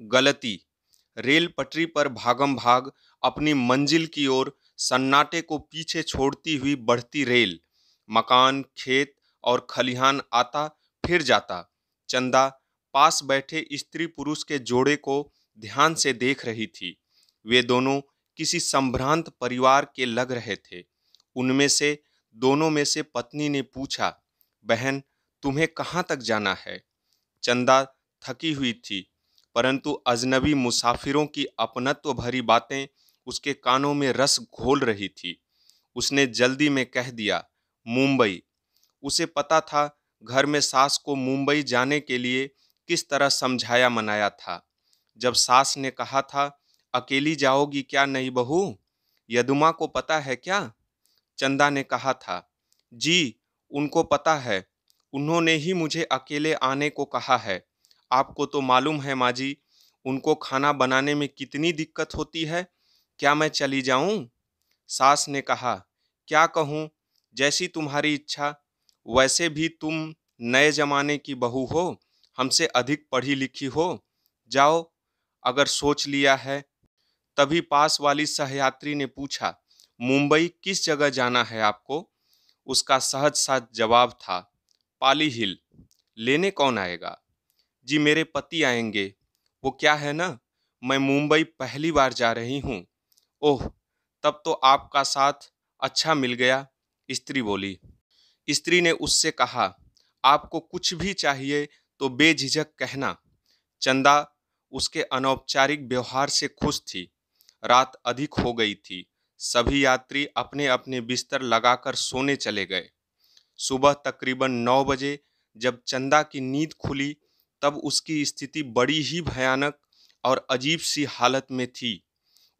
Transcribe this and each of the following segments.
गलती रेल पटरी पर भागम भाग अपनी मंजिल की ओर सन्नाटे को पीछे छोड़ती हुई बढ़ती रेल मकान खेत और खलिहान आता फिर जाता चंदा पास बैठे स्त्री पुरुष के जोड़े को ध्यान से देख रही थी वे दोनों किसी संभ्रांत परिवार के लग रहे थे उनमें से दोनों में से पत्नी ने पूछा बहन तुम्हें कहाँ तक जाना है चंदा थकी हुई थी परंतु अजनबी मुसाफिरों की अपनत्व भरी बातें उसके कानों में रस घोल रही थी उसने जल्दी में कह दिया मुंबई उसे पता था घर में सास को मुंबई जाने के लिए किस तरह समझाया मनाया था जब सास ने कहा था अकेली जाओगी क्या नहीं बहू यदुमा को पता है क्या चंदा ने कहा था जी उनको पता है उन्होंने ही मुझे अकेले आने को कहा है आपको तो मालूम है माँ जी उनको खाना बनाने में कितनी दिक्कत होती है क्या मैं चली जाऊं? सास ने कहा क्या कहूं? जैसी तुम्हारी इच्छा वैसे भी तुम नए जमाने की बहू हो हमसे अधिक पढ़ी लिखी हो जाओ अगर सोच लिया है तभी पास वाली सहयात्री ने पूछा मुंबई किस जगह जाना है आपको उसका सहज सहज जवाब था पाली हिल लेने कौन आएगा जी मेरे पति आएंगे वो क्या है ना मैं मुंबई पहली बार जा रही हूँ ओह तब तो आपका साथ अच्छा मिल गया स्त्री बोली स्त्री ने उससे कहा आपको कुछ भी चाहिए तो बेझिझक कहना चंदा उसके अनौपचारिक व्यवहार से खुश थी रात अधिक हो गई थी सभी यात्री अपने अपने बिस्तर लगाकर सोने चले गए सुबह तकरीबन नौ बजे जब चंदा की नींद खुली तब उसकी स्थिति बड़ी ही भयानक और अजीब सी हालत में थी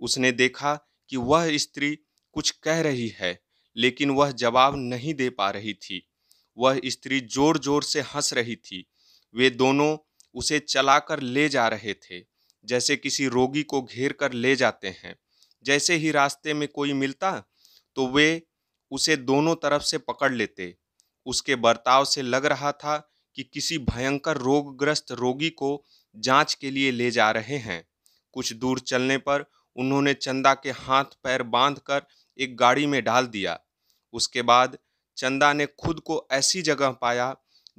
उसने देखा कि वह स्त्री कुछ कह रही है लेकिन वह जवाब नहीं दे पा रही थी वह स्त्री जोर जोर से हंस रही थी वे दोनों उसे चलाकर ले जा रहे थे जैसे किसी रोगी को घेर कर ले जाते हैं जैसे ही रास्ते में कोई मिलता तो वे उसे दोनों तरफ से पकड़ लेते उसके बर्ताव से लग रहा था कि किसी भयंकर रोगग्रस्त रोगी को जांच के लिए ले जा रहे हैं कुछ दूर चलने पर उन्होंने चंदा के हाथ पैर बांधकर एक गाड़ी में डाल दिया उसके बाद चंदा ने खुद को ऐसी जगह पाया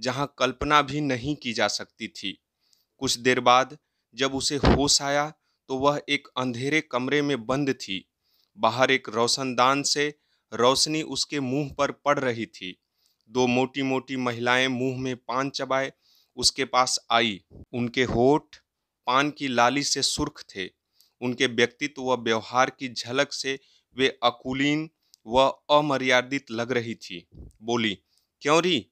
जहां कल्पना भी नहीं की जा सकती थी कुछ देर बाद जब उसे होश आया तो वह एक अंधेरे कमरे में बंद थी बाहर एक रोशनदान से रोशनी उसके मुंह पर पड़ रही थी दो मोटी मोटी महिलाएं मुंह में पान चबाए उसके पास आई उनके होठ पान की लाली से सुर्ख थे उनके व्यक्तित्व व व्यवहार की झलक से वे अकुलीन व अमर्यादित लग रही थी बोली क्यों री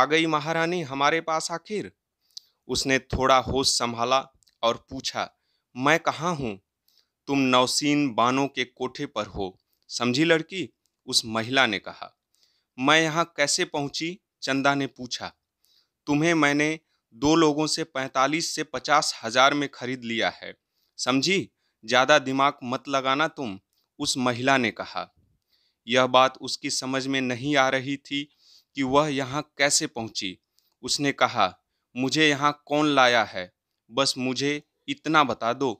आ गई महारानी हमारे पास आखिर उसने थोड़ा होश संभाला और पूछा मैं कहाँ हूँ तुम नौसीन बानों के कोठे पर हो समझी लड़की उस महिला ने कहा मैं यहाँ कैसे पहुँची चंदा ने पूछा तुम्हें मैंने दो लोगों से पैंतालीस से पचास हजार में खरीद लिया है समझी ज़्यादा दिमाग मत लगाना तुम उस महिला ने कहा यह बात उसकी समझ में नहीं आ रही थी कि वह यहाँ कैसे पहुँची उसने कहा मुझे यहाँ कौन लाया है बस मुझे इतना बता दो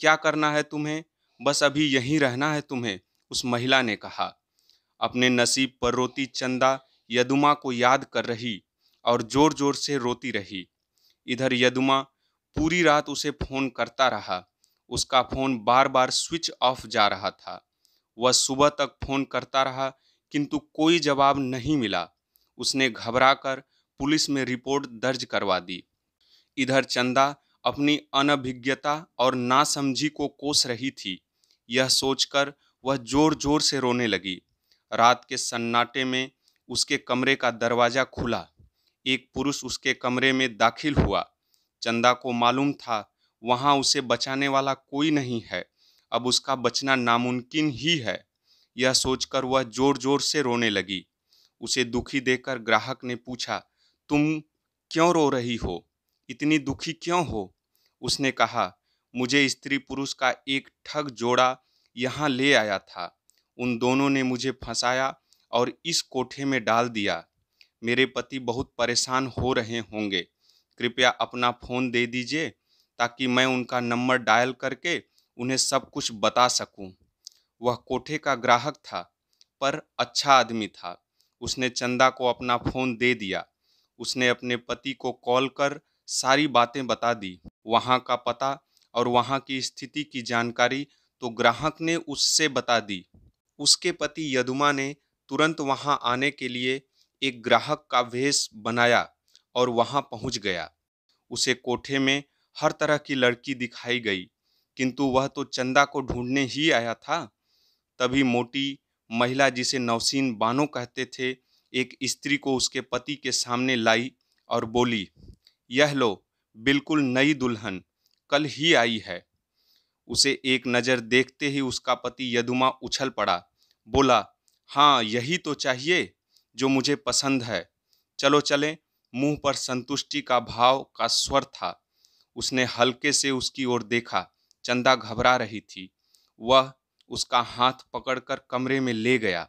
क्या करना है तुम्हें बस अभी यहीं रहना है तुम्हें उस महिला ने कहा अपने नसीब पर रोती चंदा यदुमा को याद कर रही और जोर जोर से रोती रही इधर यदुमा पूरी रात उसे फ़ोन करता रहा उसका फ़ोन बार बार स्विच ऑफ जा रहा था वह सुबह तक फ़ोन करता रहा किंतु कोई जवाब नहीं मिला उसने घबराकर पुलिस में रिपोर्ट दर्ज करवा दी इधर चंदा अपनी अनभिज्ञता और नासमझी को कोस रही थी यह सोचकर वह जोर जोर से रोने लगी रात के सन्नाटे में उसके कमरे का दरवाज़ा खुला एक पुरुष उसके कमरे में दाखिल हुआ चंदा को मालूम था वहाँ उसे बचाने वाला कोई नहीं है अब उसका बचना नामुमकिन ही है यह सोचकर वह जोर जोर से रोने लगी उसे दुखी देखकर ग्राहक ने पूछा तुम क्यों रो रही हो इतनी दुखी क्यों हो उसने कहा मुझे स्त्री पुरुष का एक ठग जोड़ा यहाँ ले आया था उन दोनों ने मुझे फंसाया और इस कोठे में डाल दिया मेरे पति बहुत परेशान हो रहे होंगे कृपया अपना फ़ोन दे दीजिए ताकि मैं उनका नंबर डायल करके उन्हें सब कुछ बता सकूं। वह कोठे का ग्राहक था पर अच्छा आदमी था उसने चंदा को अपना फ़ोन दे दिया उसने अपने पति को कॉल कर सारी बातें बता दी वहाँ का पता और वहाँ की स्थिति की जानकारी तो ग्राहक ने उससे बता दी उसके पति यदुमा ने तुरंत वहां आने के लिए एक ग्राहक का वेश बनाया और वहां पहुंच गया उसे कोठे में हर तरह की लड़की दिखाई गई किंतु वह तो चंदा को ढूंढने ही आया था तभी मोटी महिला जिसे नौसीन बानो कहते थे एक स्त्री को उसके पति के सामने लाई और बोली यह लो बिल्कुल नई दुल्हन कल ही आई है उसे एक नज़र देखते ही उसका पति यदुमा उछल पड़ा बोला हाँ यही तो चाहिए जो मुझे पसंद है चलो चलें मुंह पर संतुष्टि का भाव का स्वर था उसने हल्के से उसकी ओर देखा चंदा घबरा रही थी वह उसका हाथ पकड़कर कमरे में ले गया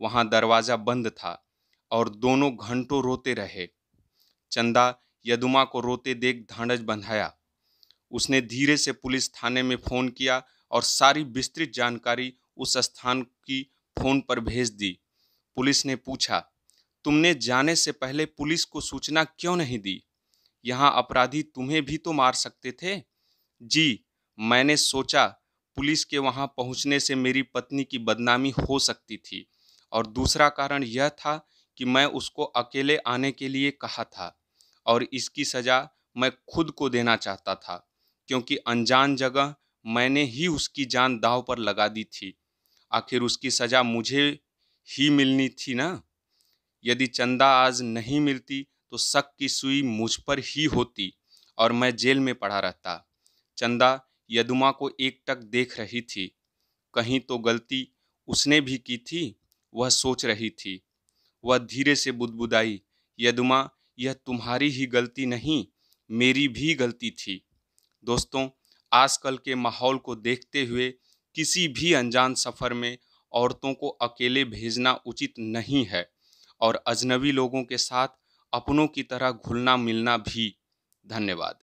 वहाँ दरवाज़ा बंद था और दोनों घंटों रोते रहे चंदा यदुमा को रोते देख धांडज बंधाया उसने धीरे से पुलिस थाने में फ़ोन किया और सारी विस्तृत जानकारी उस स्थान की फ़ोन पर भेज दी पुलिस ने पूछा तुमने जाने से पहले पुलिस को सूचना क्यों नहीं दी यहाँ अपराधी तुम्हें भी तो मार सकते थे जी मैंने सोचा पुलिस के वहाँ पहुँचने से मेरी पत्नी की बदनामी हो सकती थी और दूसरा कारण यह था कि मैं उसको अकेले आने के लिए कहा था और इसकी सज़ा मैं खुद को देना चाहता था क्योंकि अनजान जगह मैंने ही उसकी जान दाव पर लगा दी थी आखिर उसकी सज़ा मुझे ही मिलनी थी ना यदि चंदा आज नहीं मिलती तो शक की सुई मुझ पर ही होती और मैं जेल में पड़ा रहता चंदा यदुमा को एकटक देख रही थी कहीं तो गलती उसने भी की थी वह सोच रही थी वह धीरे से बुदबुदाई यदुमा यह तुम्हारी ही गलती नहीं मेरी भी गलती थी दोस्तों आजकल के माहौल को देखते हुए किसी भी अनजान सफ़र में औरतों को अकेले भेजना उचित नहीं है और अजनबी लोगों के साथ अपनों की तरह घुलना मिलना भी धन्यवाद